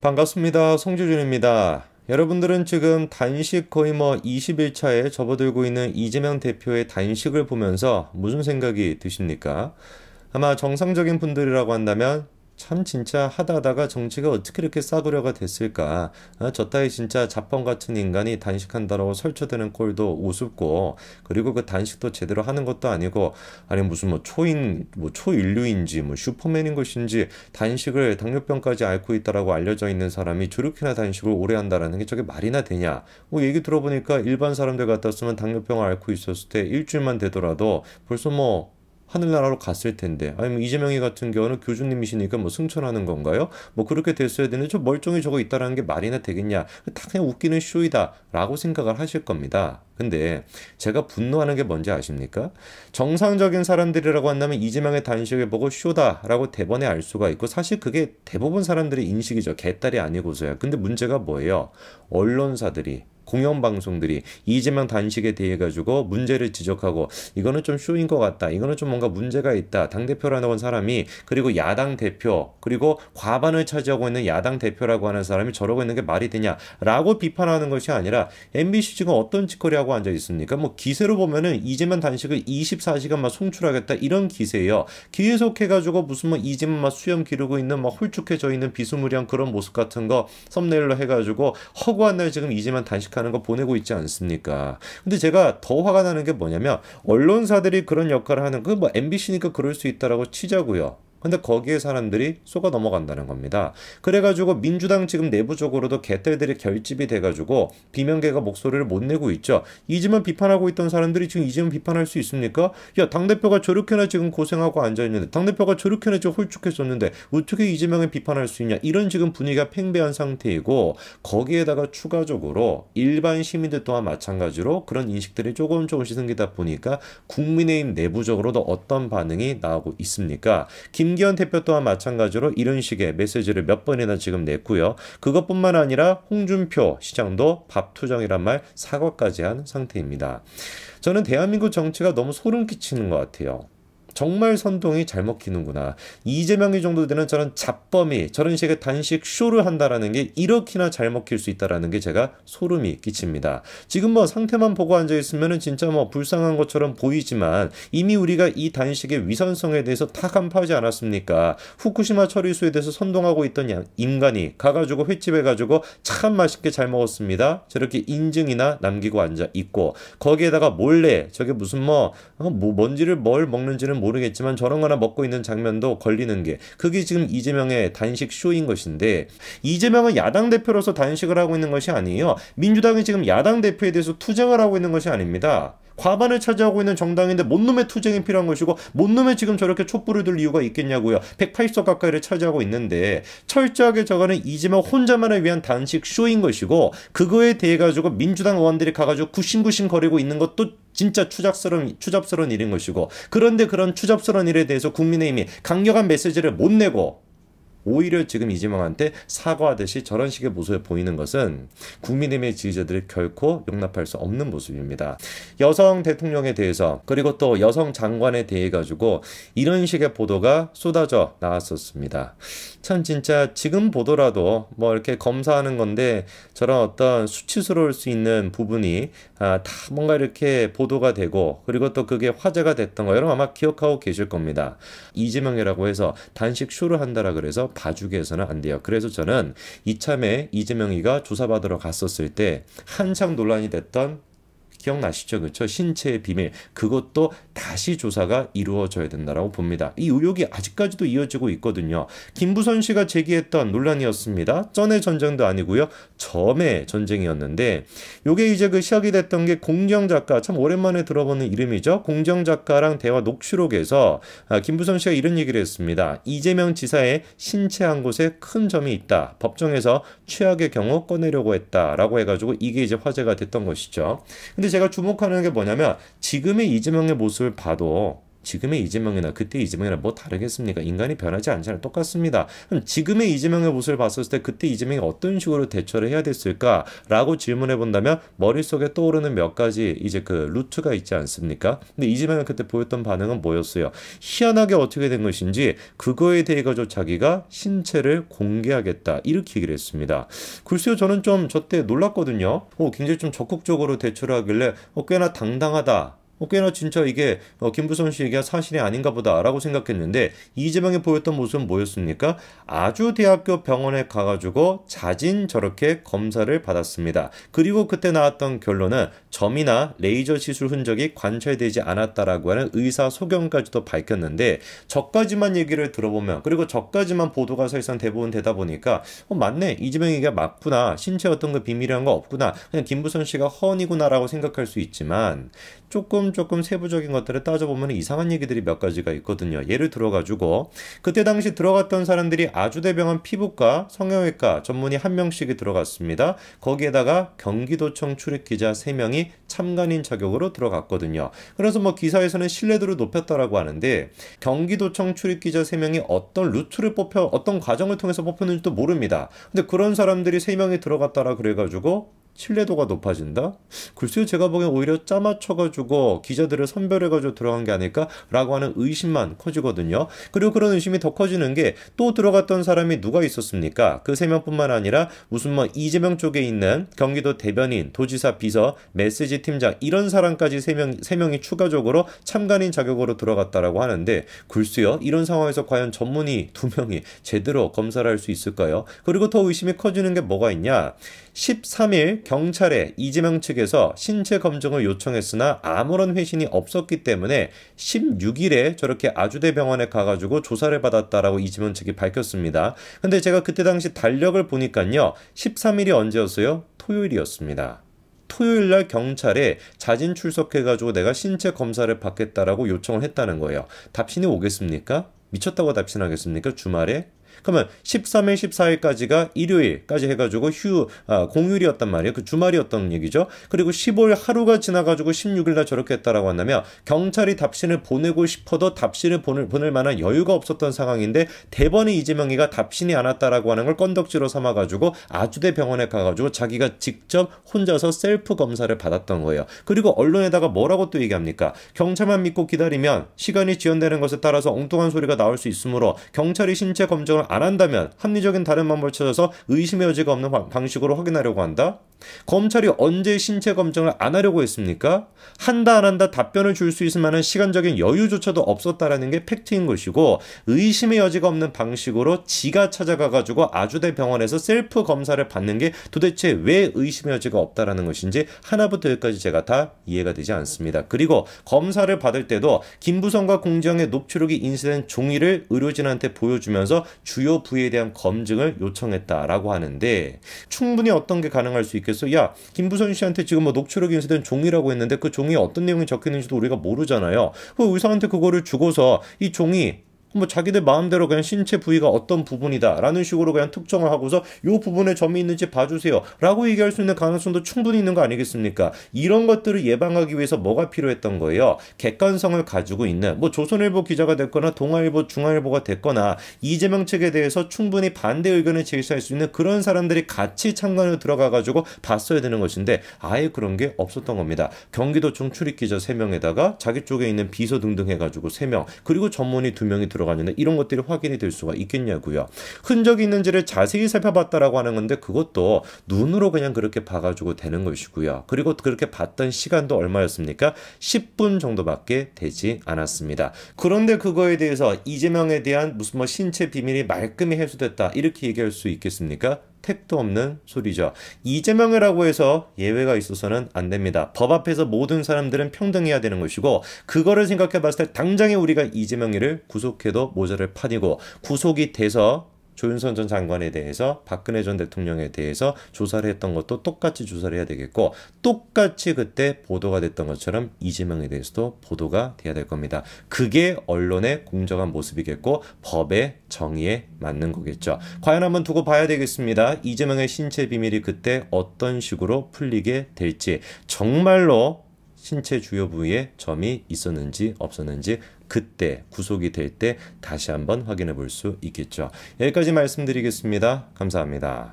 반갑습니다. 송주준입니다. 여러분들은 지금 단식 거의 뭐 20일차에 접어들고 있는 이재명 대표의 단식을 보면서 무슨 생각이 드십니까? 아마 정상적인 분들이라고 한다면 참 진짜 하다 하다가 정치가 어떻게 이렇게 싸구려가 됐을까 아, 저 따위 진짜 자범 같은 인간이 단식한다라고 설쳐대는 꼴도 우습고 그리고 그 단식도 제대로 하는 것도 아니고 아니 무슨 뭐 초인 뭐 초인류인지 뭐 슈퍼맨인 것인지 단식을 당뇨병까지 앓고 있다라고 알려져 있는 사람이 저렇게나 단식을 오래 한다라는 게 저게 말이나 되냐 뭐 얘기 들어보니까 일반 사람들 같았으면 당뇨병을 앓고 있었을 때 일주일만 되더라도 벌써 뭐 하늘나라로 갔을 텐데 아니면 뭐 이재명이 같은 경우는 교주님이시니까 뭐 승천하는 건가요? 뭐 그렇게 됐어야 되는데 저 멀쩡히 저거 있다라는 게 말이나 되겠냐? 다 그냥 웃기는 쇼이다라고 생각을 하실 겁니다. 근데 제가 분노하는 게 뭔지 아십니까? 정상적인 사람들이라고 한다면 이재명의 단식을 보고 쇼다라고 대번에 알 수가 있고 사실 그게 대부분 사람들의 인식이죠. 개딸이 아니고서야. 근데 문제가 뭐예요? 언론사들이 공영 방송들이 이재명 단식에 대해 가지고 문제를 지적하고 이거는 좀 쇼인 것 같다. 이거는 좀 뭔가 문제가 있다. 당 대표라는 사람이 그리고 야당 대표 그리고 과반을 차지하고 있는 야당 대표라고 하는 사람이 저러고 있는 게 말이 되냐라고 비판하는 것이 아니라 MBC 지금 어떤 직거리하고 앉아 있습니까? 뭐 기세로 보면은 이재명 단식을 24시간만 송출하겠다 이런 기세예요. 계속 해가지고 무슨 뭐 이재명 막 수염 기르고 있는 막 홀쭉해져 있는 비스무리한 그런 모습 같은 거 썸네일로 해가지고 허구한 날 지금 이재명 단식 하는거 보내고 있지 않습니까? 근데 제가 더 화가 나는 게 뭐냐면 언론사들이 그런 역할을 하는 그 뭐 MBC니까 그럴 수 있다라고 치자고요. 근데 거기에 사람들이 속아 넘어간다는 겁니다. 그래가지고 민주당 지금 내부적으로도 개딸들의 결집이 돼가지고 비명계가 목소리를 못 내고 있죠. 이지만 비판하고 있던 사람들이 지금 이지만 비판할 수 있습니까? 야 당대표가 저렇게나 지금 고생하고 앉아있는데 당대표가 저렇게나 지금 홀쭉했었는데 어떻게 이지명을 비판할 수 있냐 이런 지금 분위기가 팽배한 상태이고 거기에다가 추가적으로 일반 시민들 또한 마찬가지로 그런 인식들이 조금 조금씩 생기다 보니까 국민의힘 내부적으로도 어떤 반응이 나오고 있습니까? 김 김기현 대표 또한 마찬가지로 이런 식의 메시지를 몇 번이나 지금 냈고요. 그것뿐만 아니라 홍준표 시장도 밥투정이란 말 사과까지 한 상태입니다. 저는 대한민국 정치가 너무 소름 끼치는 것 같아요. 정말 선동이 잘 먹히는구나. 이재명이 정도 되는 저런 잡범이 저런 식의 단식 쇼를 한다라는 게 이렇게나 잘 먹힐 수 있다라는 게 제가 소름이 끼칩니다. 지금 뭐 상태만 보고 앉아 있으면 진짜 뭐 불쌍한 것처럼 보이지만 이미 우리가 이 단식의 위선성에 대해서 다 간파하지 않았습니까? 후쿠시마 처리수에 대해서 선동하고 있던 인간이 가가지고 횟집에 가지고 참 맛있게 잘 먹었습니다. 저렇게 인증이나 남기고 앉아 있고 거기에다가 몰래 저게 무슨 뭐, 어, 뭐 먼지를 뭘 먹는지는 모르 겠 모르겠지만 저런 거나 먹고 있는 장면도 걸리는 게 그게 지금 이재명의 단식 쇼인 것인데 이재명은 야당 대표로서 단식을 하고 있는 것이 아니에요. 민주당이 지금 야당 대표에 대해서 투쟁을 하고 있는 것이 아닙니다. 과반을 차지하고 있는 정당인데 못 놈의 투쟁이 필요한 것이고 못 놈의 지금 저렇게 촛불을 들 이유가 있겠냐고요. 180석 가까이를 차지하고 있는데 철저하게 저거는 이지만 혼자만을 위한 단식 쇼인 것이고 그거에 대해 가지고 민주당 의원들이 가가지고 구신구신 거리고 있는 것도 진짜 추잡스러운 추잡스러운 일인 것이고 그런데 그런 추잡스러운 일에 대해서 국민의힘이 강력한 메시지를 못 내고 오히려 지금 이재명한테 사과하듯이 저런 식의 모습을 보이는 것은 국민의힘의 지지자들이 결코 용납할 수 없는 모습입니다. 여성 대통령에 대해서 그리고 또 여성 장관에 대해 가지고 이런 식의 보도가 쏟아져 나왔었습니다. 참 진짜 지금 보더라도 뭐 이렇게 검사하는 건데 저런 어떤 수치스러울 수 있는 부분이 아, 다 뭔가 이렇게 보도가 되고 그리고 또 그게 화제가 됐던 거 여러분 아마 기억하고 계실 겁니다. 이재명이라고 해서 단식 쇼를 한다라 그래서 그래서 봐주게 해서는 안 돼요. 그래서 저는 이참에 이재명이가 조사받으러 갔었을 때 한창 논란이 됐던 기억나시죠? 그렇죠? 신체의 비밀 그것도 다시 조사가 이루어져야 된다라고 봅니다. 이 의혹이 아직까지도 이어지고 있거든요. 김부선 씨가 제기했던 논란이었습니다. 쩐의 전쟁도 아니고요. 점의 전쟁이었는데 요게 이제 그 시작이 됐던 게 공정 작가 참 오랜만에 들어보는 이름이죠. 공정 작가랑 대화 녹취록에서 아, 김부선 씨가 이런 얘기를 했습니다. 이재명 지사의 신체 한 곳에 큰 점이 있다. 법정에서 최악의 경우 꺼내려고 했다라고 해가지고 이게 이제 화제가 됐던 것이죠. 근데 근데 제가 주목하는 게 뭐냐면 지금의 이재명의 모습을 봐도 지금의 이재명이나 그때 이재명이나 뭐 다르겠습니까? 인간이 변하지 않잖아요. 똑같습니다. 그럼 지금의 이재명의 모습을 봤을 때 그때 이재명이 어떤 식으로 대처를 해야 됐을까라고 질문해 본다면 머릿속에 떠오르는 몇 가지 이제 그 루트가 있지 않습니까? 근데 이재명이 그때 보였던 반응은 뭐였어요? 희한하게 어떻게 된 것인지 그거에 대해서 자기가 신체를 공개하겠다 이렇게 얘기를 했습니다. 글쎄요 저는 좀 저 때 놀랐거든요. 어, 굉장히 좀 적극적으로 대처를 하길래 어, 꽤나 당당하다 어, 꽤나 진짜 이게 어, 김부선 씨 얘기가 사실이 아닌가 보다라고 생각했는데 이재명이 보였던 모습은 뭐였습니까? 아주 대학교 병원에 가가지고 자진 저렇게 검사를 받았습니다. 그리고 그때 나왔던 결론은 점이나 레이저 시술 흔적이 관찰되지 않았다라고 하는 의사 소견까지도 밝혔는데 저까지만 얘기를 들어보면 그리고 저까지만 보도가 사실상 대부분 되다 보니까 어, 맞네 이재명기가 맞구나 신체 어떤 그 비밀이란 거 없구나 그냥 김부선 씨가 허언이구나라고 생각할 수 있지만 조금 조금 세부적인 것들을 따져보면 이상한 얘기들이 몇 가지가 있거든요. 예를 들어가지고 그때 당시 들어갔던 사람들이 아주대병원 피부과, 성형외과 전문의 한 명씩이 들어갔습니다. 거기에다가 경기도청 출입기자 3명이 참관인 자격으로 들어갔거든요. 그래서 뭐 기사에서는 신뢰도를 높였다라고 하는데 경기도청 출입기자 3명이 어떤 루트를 뽑혀 어떤 과정을 통해서 뽑혔는지도 모릅니다. 근데 그런 사람들이 3명이 들어갔다라 그래가지고 신뢰도가 높아진다? 글쎄요, 제가 보기엔 오히려 짜맞춰가지고 기자들을 선별해가지고 들어간 게 아닐까라고 하는 의심만 커지거든요. 그리고 그런 의심이 더 커지는 게 또 들어갔던 사람이 누가 있었습니까? 그 세 명뿐만 아니라 무슨 뭐 이재명 쪽에 있는 경기도 대변인, 도지사 비서, 메시지 팀장 이런 사람까지 세 명, 3명이 추가적으로 참관인 자격으로 들어갔다라고 하는데 글쎄요, 이런 상황에서 과연 전문의 2 명이 제대로 검사를 할 수 있을까요? 그리고 더 의심이 커지는 게 뭐가 있냐? 13일 경찰에 이재명 측에서 신체 검증을 요청했으나 아무런 회신이 없었기 때문에 16일에 저렇게 아주대 병원에 가가지고 조사를 받았다라고 이재명 측이 밝혔습니다. 근데 제가 그때 당시 달력을 보니까요. 13일이 언제였어요? 토요일이었습니다. 토요일 날 경찰에 자진 출석해가지고 내가 신체 검사를 받겠다라고 요청을 했다는 거예요. 답신이 오겠습니까? 미쳤다고 답신하겠습니까? 주말에? 그러면 13일, 14일까지가 일요일까지 해가지고 휴, 아, 공휴일이었단 말이에요. 그 주말이었던 얘기죠. 그리고 15일 하루가 지나가지고 16일날 저렇게 했다라고 한다면 경찰이 답신을 보내고 싶어도 답신을 보낼, 보낼 만한 여유가 없었던 상황인데 대번에 이재명이가 답신이 안 왔다라고 하는 걸 건덕지로 삼아가지고 아주대 병원에 가가지고 자기가 직접 혼자서 셀프 검사를 받았던 거예요. 그리고 언론에다가 뭐라고 또 얘기합니까? 경찰만 믿고 기다리면 시간이 지연되는 것에 따라서 엉뚱한 소리가 나올 수 있으므로 경찰이 신체 검증을 안 한다면 합리적인 다른 방법을 찾아서 의심의 여지가 없는 방식으로 확인하려고 한다. 검찰이 언제 신체 검증을 안 하려고 했습니까? 한다 안 한다 답변을 줄 수 있을 만한 시간적인 여유조차도 없었다라는 게 팩트인 것이고 의심의 여지가 없는 방식으로 지가 찾아가 가지고 아주대 병원에서 셀프 검사를 받는 게 도대체 왜 의심의 여지가 없다라는 것인지 하나부터 여기까지 제가 다 이해가 되지 않습니다. 그리고 검사를 받을 때도 김부성과 공지의 녹취록이 인쇄된 종이를 의료진한테 보여주면서 주요 부위에 대한 검증을 요청했다라고 하는데 충분히 어떤 게 가능할 수 있겠 습니까 있겠어? 야, 김부선 씨한테 지금 뭐 녹취록에 인쇄된 종이라고 했는데 그 종이에 어떤 내용이 적혀 있는지도 우리가 모르잖아요. 그 의사한테 그거를 주고서 이 종이 뭐 자기들 마음대로 그냥 신체 부위가 어떤 부분이다라는 식으로 그냥 특정을 하고서 요 부분에 점이 있는지 봐주세요라고 얘기할 수 있는 가능성도 충분히 있는 거 아니겠습니까? 이런 것들을 예방하기 위해서 뭐가 필요했던 거예요? 객관성을 가지고 있는 뭐 조선일보 기자가 됐거나 동아일보, 중앙일보가 됐거나 이재명 측에 대해서 충분히 반대 의견을 제시할 수 있는 그런 사람들이 같이 참관을 들어가 가지고 봤어야 되는 것인데 아예 그런 게 없었던 겁니다. 경기도청 출입 기자 3명에다가 자기 쪽에 있는 비서 등등 해가지고 3명 그리고 전문의 2명이 들어. 들어갔는데 이런 것들이 확인이 될 수가 있겠냐고요. 흔적이 있는지를 자세히 살펴봤다라고 하는 건데 그것도 눈으로 그냥 그렇게 봐가지고 되는 것이고요. 그리고 그렇게 봤던 시간도 얼마였습니까? 10분 정도밖에 되지 않았습니다. 그런데 그거에 대해서 이재명에 대한 무슨 뭐 신체 비밀이 말끔히 해소됐다 이렇게 얘기할 수 있겠습니까? 택도 없는 소리죠. 이재명이라고 해서 예외가 있어서는 안 됩니다. 법 앞에서 모든 사람들은 평등해야 되는 것이고 그거를 생각해 봤을 때 당장에 우리가 이재명이를 구속해도 모자를 파디고 구속이 돼서 조윤선 전 장관에 대해서 박근혜 전 대통령에 대해서 조사를 했던 것도 똑같이 조사를 해야 되겠고 똑같이 그때 보도가 됐던 것처럼 이재명에 대해서도 보도가 돼야 될 겁니다. 그게 언론의 공정한 모습이겠고 법의 정의에 맞는 거겠죠. 과연 한번 두고 봐야 되겠습니다. 이재명의 신체 비밀이 그때 어떤 식으로 풀리게 될지 정말로 신체 주요 부위에 점이 있었는지 없었는지 그때 구속이 될 때 다시 한번 확인해 볼 수 있겠죠. 여기까지 말씀드리겠습니다. 감사합니다.